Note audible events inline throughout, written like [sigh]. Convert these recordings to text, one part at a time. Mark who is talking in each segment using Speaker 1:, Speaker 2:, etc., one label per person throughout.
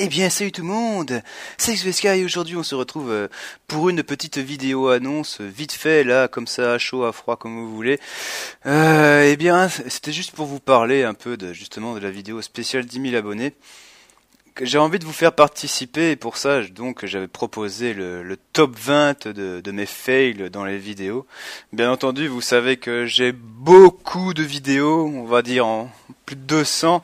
Speaker 1: Eh bien, salut tout le monde C'est XVSK et aujourd'hui on se retrouve euh, pour une petite vidéo annonce, vite fait, là, comme ça, à chaud, à froid, comme vous voulez. Euh, eh bien, c'était juste pour vous parler un peu de justement de la vidéo spéciale 10 000 abonnés. J'ai envie de vous faire participer et pour ça, donc, j'avais proposé le, top 20 de, de mes fails dans les vidéos. Bien entendu, vous savez que j'ai beaucoup de vidéos, on va dire en plus de 200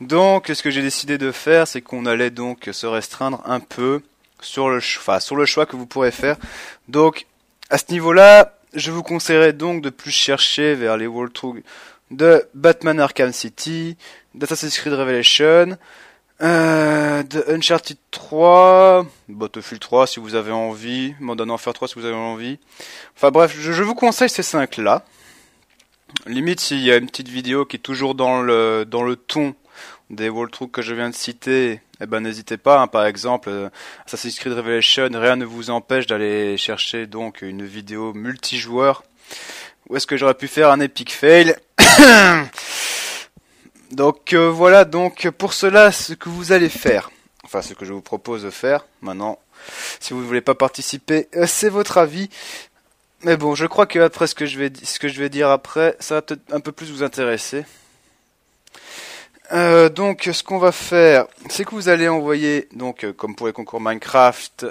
Speaker 1: donc, ce que j'ai décidé de faire, c'est qu'on allait donc se restreindre un peu sur le, enfin, sur le choix que vous pourrez faire. Donc, à ce niveau-là, je vous conseillerais donc de plus chercher vers les walkthroughs de Batman Arkham City, d'Assassin's Creed Revelation, euh, de Uncharted 3, Battlefield 3 si vous avez envie, Modern Warfare 3 si vous avez envie. Enfin bref, je, vous conseille ces cinq là. Limite s'il y a une petite vidéo qui est toujours dans le, dans le ton des walkthroughs que je viens de citer, eh ben n'hésitez pas. Hein. par exemple, euh, Assassin's Creed Revelation, rien ne vous empêche d'aller chercher donc une vidéo multijoueur. Où est-ce que j'aurais pu faire un epic fail [coughs] Donc euh, voilà. Donc pour cela, ce que vous allez faire, enfin ce que je vous propose de faire. Maintenant, si vous ne voulez pas participer, euh, c'est votre avis. Mais bon, je crois que après ce que je vais, ce que je vais dire après, ça va peut-être un peu plus vous intéresser. Euh, donc ce qu'on va faire, c'est que vous allez envoyer, donc euh, comme pour les concours Minecraft,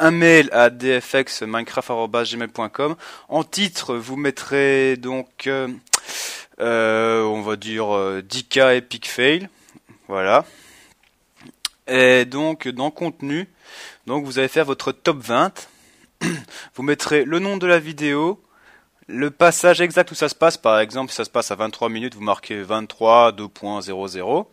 Speaker 1: un mail à dfxminecraft.gmail.com. En titre, vous mettrez donc, euh, euh on va dire, 10k epic fail. Voilà. Et donc, dans contenu, donc vous allez faire votre top 20. Vous mettrez le nom de la vidéo, le passage exact où ça se passe, par exemple, si ça se passe à 23 minutes, vous marquez 23 2.00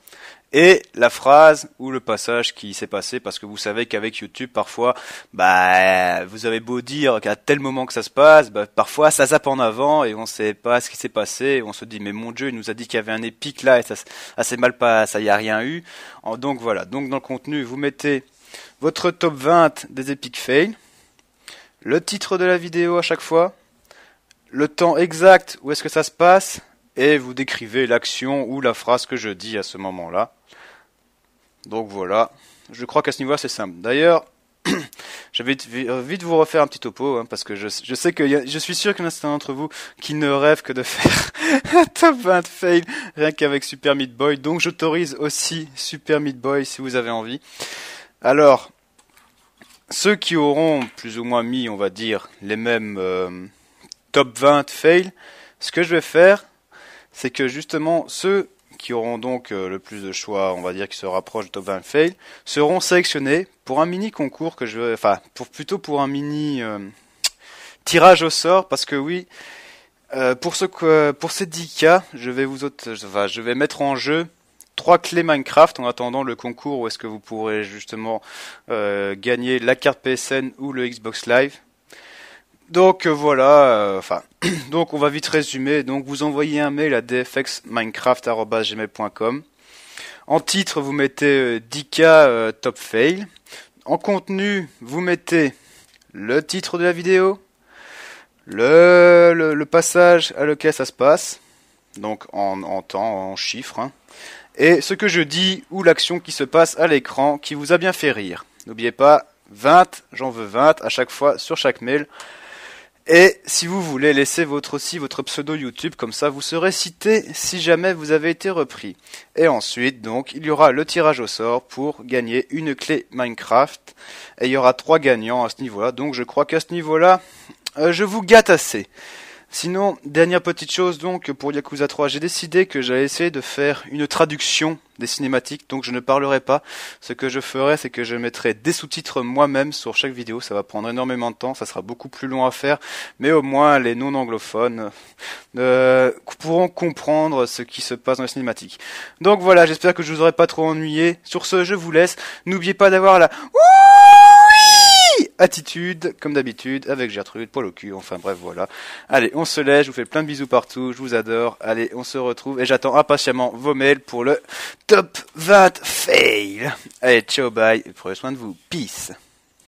Speaker 1: et la phrase ou le passage qui s'est passé parce que vous savez qu'avec YouTube parfois bah vous avez beau dire qu'à tel moment que ça se passe bah, parfois ça zappe en avant et on sait pas ce qui s'est passé on se dit mais mon dieu il nous a dit qu'il y avait un épique là et ça, assez mal passé ça y a rien eu donc voilà donc dans le contenu vous mettez votre top 20 des épiques fail, le titre de la vidéo à chaque fois le temps exact où est-ce que ça se passe et vous décrivez l'action ou la phrase que je dis à ce moment-là. Donc voilà, je crois qu'à ce niveau-là c'est simple. D'ailleurs, [clears throat] j'avais vais euh, vite vous refaire un petit topo, hein, parce que je, sais que je suis sûr qu'il y en a certains d'entre vous qui ne rêvent que de faire [laughs] un top 20 fail rien qu'avec Super Meat Boy. Donc j'autorise aussi Super Meat Boy si vous avez envie. Alors, ceux qui auront plus ou moins mis, on va dire, les mêmes, euh, top 20 fail, ce que je vais faire, c'est que justement ceux qui auront donc euh, le plus de choix, on va dire qui se rapprochent du top 20 fail, seront sélectionnés pour un mini concours que je veux, enfin pour plutôt pour un mini euh, tirage au sort parce que oui, euh, pour ce pour ces 10 cas, je vais vous je vais mettre en jeu trois clés Minecraft en attendant le concours où est-ce que vous pourrez justement gagner la carte PSN ou le Xbox Live donc euh, voilà, euh, enfin, [clears throat] donc on va vite résumer. Donc vous envoyez un mail à dfxminecraft.com En titre, vous mettez 10K euh, top fail. En contenu, vous mettez le titre de la vidéo, le, passage à lequel ça se passe, donc en, temps, en chiffres, hein, et ce que je dis ou l'action qui se passe à l'écran qui vous a bien fait rire. N'oubliez pas, 20, j'en veux 20 à chaque fois sur chaque mail. Et si vous voulez, laissez votre aussi votre pseudo YouTube, comme ça vous serez cité si jamais vous avez été repris. Et ensuite, donc, il y aura le tirage au sort pour gagner une clé Minecraft. Et il y aura trois gagnants à ce niveau-là. Donc je crois qu'à ce niveau-là, euh, je vous gâte assez. Sinon, dernière petite chose donc pour Yakuza 3, j'ai décidé que j'allais essayer de faire une traduction des cinématiques, donc je ne parlerai pas. Ce que je ferai, c'est que je mettrai des sous-titres moi-même sur chaque vidéo. Ça va prendre énormément de temps, ça sera beaucoup plus long à faire, mais au moins les non-anglophones euh, pourront comprendre ce qui se passe dans les cinématiques. Donc voilà, j'espère que je vous aurai pas trop ennuyé. Sur ce, je vous laisse. N'oubliez pas d'avoir la... Attitude, comme d'habitude, avec Gertrude, poil au cul, enfin bref, voilà. Allez, on se lève, je vous fais plein de bisous partout, je vous adore. Allez, on se retrouve et j'attends impatiemment vos mails pour le top 20 fail. Allez, ciao, bye, prenez soin de vous. Peace.